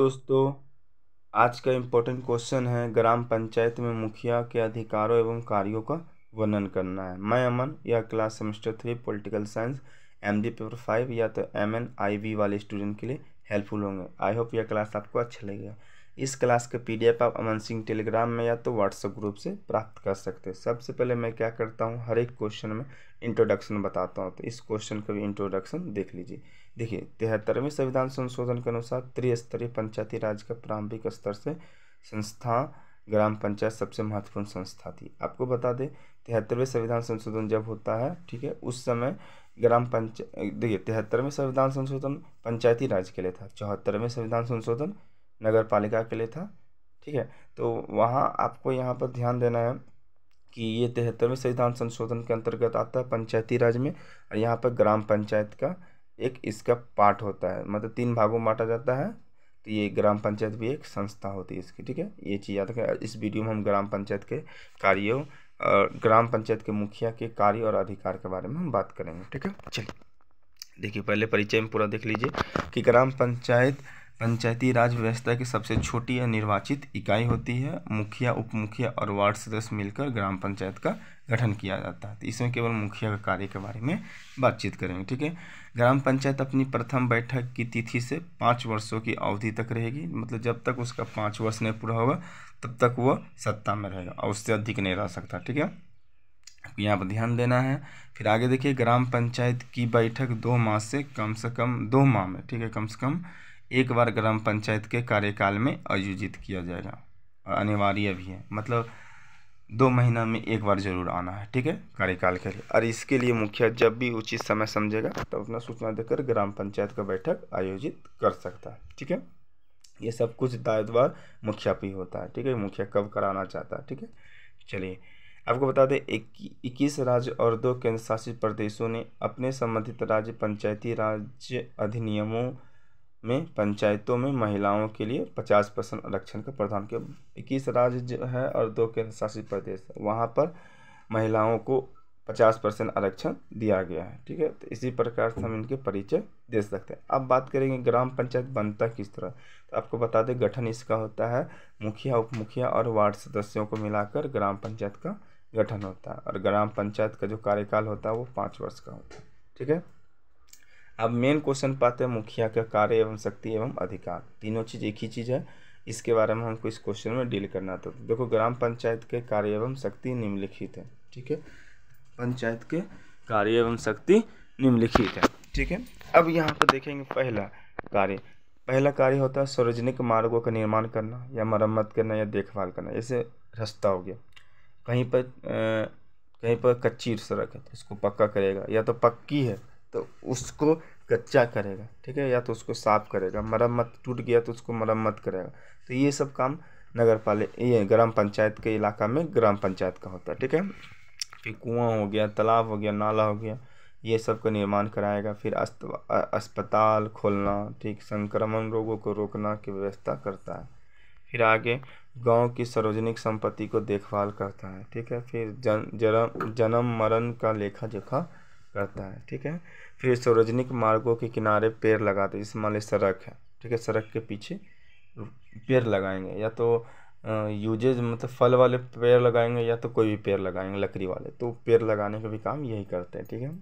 दोस्तों आज का इम्पोर्टेंट क्वेश्चन है ग्राम पंचायत में मुखिया के अधिकारों एवं कार्यों का वर्णन करना है मैं अमन यह class semester three political science M D paper five या तो एम एन आई वी वाले स्टूडेंट के लिए हेल्पफुल होंगे आई होप यह क्लास आपको अच्छा लगेगा इस क्लास के पीडीएफ आप अमन सिंह टेलीग्राम में या तो व्हाट्सएप ग्रुप से प्राप्त कर सकते हैं सबसे पहले मैं क्या करता हूँ हर एक क्वेश्चन में इंट्रोडक्शन बताता हूँ तो इस क्वेश्चन का भी इंट्रोडक्शन देख लीजिए देखिए तिहत्तरवें संविधान संशोधन के अनुसार त्रिस्तरीय पंचायती राज का प्रारंभिक स्तर से संस्था ग्राम पंचायत सबसे महत्वपूर्ण संस्था थी आपको बता दें तिहत्तरवें संविधान संशोधन जब होता है ठीक है उस समय ग्राम पंचायत देखिए तिहत्तरवें संविधान संशोधन पंचायती राज के लिए था चौहत्तरवें संविधान संशोधन नगर पालिका के लिए था ठीक है तो वहाँ आपको यहाँ पर ध्यान देना है कि ये तिहत्तरवें संविधान संशोधन के अंतर्गत आता है पंचायती राज में और यहाँ पर ग्राम पंचायत का एक इसका पार्ट होता है मतलब तीन भागों में बांटा जाता है तो ये ग्राम पंचायत भी एक संस्था होती है इसकी ठीक है ये चीज़ याद रखें इस वीडियो में हम ग्राम पंचायत के कार्यों और ग्राम पंचायत के मुखिया के कार्य और अधिकार के बारे में हम बात करेंगे ठीक है चलिए देखिए पहले परिचय में पूरा देख लीजिए कि ग्राम पंचायत पंचायती राज व्यवस्था की सबसे छोटी या निर्वाचित इकाई होती है मुखिया उप मुखिया और वार्ड सदस्य मिलकर ग्राम पंचायत का गठन किया जाता है तो इसमें केवल मुखिया के कार्य के बारे में बातचीत करेंगे ठीक है ग्राम पंचायत अपनी प्रथम बैठक की तिथि से पाँच वर्षों की अवधि तक रहेगी मतलब जब तक उसका पाँच वर्ष नहीं पूरा होगा तब तक वह सत्ता में रहेगा और उससे अधिक नहीं रह सकता ठीक है यहाँ पर ध्यान देना है फिर आगे देखिए ग्राम पंचायत की बैठक दो माह से कम से कम दो माह में ठीक है कम से कम एक बार ग्राम पंचायत के कार्यकाल में आयोजित किया जाएगा और अनिवार्य भी है मतलब दो महीना में एक बार जरूर आना है ठीक है कार्यकाल के लिए और इसके लिए मुखिया जब भी उचित समय समझेगा तब तो अपना सूचना देकर ग्राम पंचायत का बैठक आयोजित कर सकता है ठीक है ये सब कुछ दायित्वार मुखिया पे होता है ठीक है मुखिया कब कराना चाहता है ठीक है चलिए आपको बता दें इक्कीस राज्य और दो केंद्र शासित प्रदेशों ने अपने संबंधित राज्य पंचायती राज अधिनियमों में पंचायतों में महिलाओं के लिए पचास परसेंट आरक्षण का प्रदान किया इक्कीस राज्य जो है और दो केंद्र शासित प्रदेश वहाँ पर महिलाओं को पचास परसेंट आरक्षण दिया गया है ठीक है तो इसी प्रकार से हम इनके परिचय दे सकते हैं अब बात करेंगे ग्राम पंचायत बनता किस तरह तो आपको बता दें गठन इसका होता है मुखिया उप मुखिया और वार्ड सदस्यों को मिलाकर ग्राम पंचायत का गठन होता है और ग्राम पंचायत का जो कार्यकाल होता है वो पाँच वर्ष का होता है ठीक है अब मेन क्वेश्चन पाते हैं मुखिया का कार्य एवं शक्ति एवं अधिकार तीनों चीज़ एक ही चीज़ है इसके बारे में हमको इस क्वेश्चन में डील करना था तो देखो ग्राम पंचायत के कार्य एवं शक्ति निम्नलिखित है ठीक है पंचायत के कार्य एवं शक्ति निम्नलिखित है ठीक है अब यहाँ पर देखेंगे पहला कार्य पहला कार्य होता है सार्वजनिक मार्गों का निर्माण करना या मरम्मत करना या देखभाल करना जैसे रास्ता हो गया कहीं पर आ, कहीं पर कच्ची सड़क है तो उसको पक्का करेगा या तो पक्की है तो उसको कच्चा करेगा ठीक है या तो उसको साफ करेगा मरम्मत टूट गया तो उसको मरम्मत करेगा तो ये सब काम नगर पाले ये ग्राम पंचायत के इलाका में ग्राम पंचायत का होता है ठीक है फिर कुआँ हो गया तालाब हो गया नाला हो गया ये सब का निर्माण कराएगा फिर अस्पताल खोलना ठीक संक्रमण रोगों को रोकना की व्यवस्था करता है फिर आगे गांव की सार्वजनिक संपत्ति को देखभाल करता है ठीक है फिर जन जन्म मरण का लेखा जोखा करता है ठीक है फिर सार्वजनिक मार्गों के किनारे पेड़ लगाते हैं जिस मान लीजिए सड़क है ठीक है सड़क के पीछे पेड़ लगाएंगे या तो यूजेज मतलब फल वाले पेड़ लगाएंगे या तो कोई भी पेड़ लगाएंगे लकड़ी वाले तो पेड़ लगाने का भी काम यही करते हैं ठीक है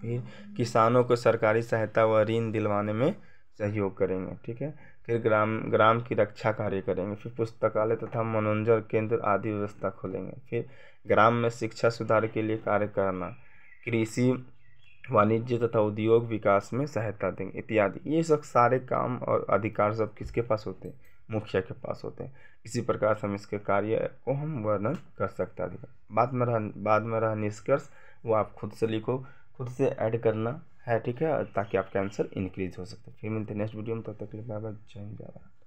फिर किसानों को सरकारी सहायता व ऋण दिलवाने में सहयोग करेंगे ठीक है फिर ग्राम ग्राम की रक्षा कार्य करेंगे फिर पुस्तकालय तथा मनोरंजन केंद्र आदि व्यवस्था खोलेंगे फिर ग्राम में शिक्षा सुधार के लिए कार्य करना कृषि वाणिज्य तथा उद्योग विकास में सहायता देंगे इत्यादि ये सब सारे काम और अधिकार सब किसके पास होते हैं मुखिया के पास होते हैं इसी प्रकार से हम इसके कार्य को हम वर्णन कर सकते हैं बाद में रह बाद में रह निष्कर्ष वो आप खुद से लिखो खुद से ऐड करना है ठीक है ताकि आपका आंसर इंक्रीज हो सके फिर मिलते हैं नेक्स्ट वीडियो में तब तो तक के लिए बाय बाय जय हिंद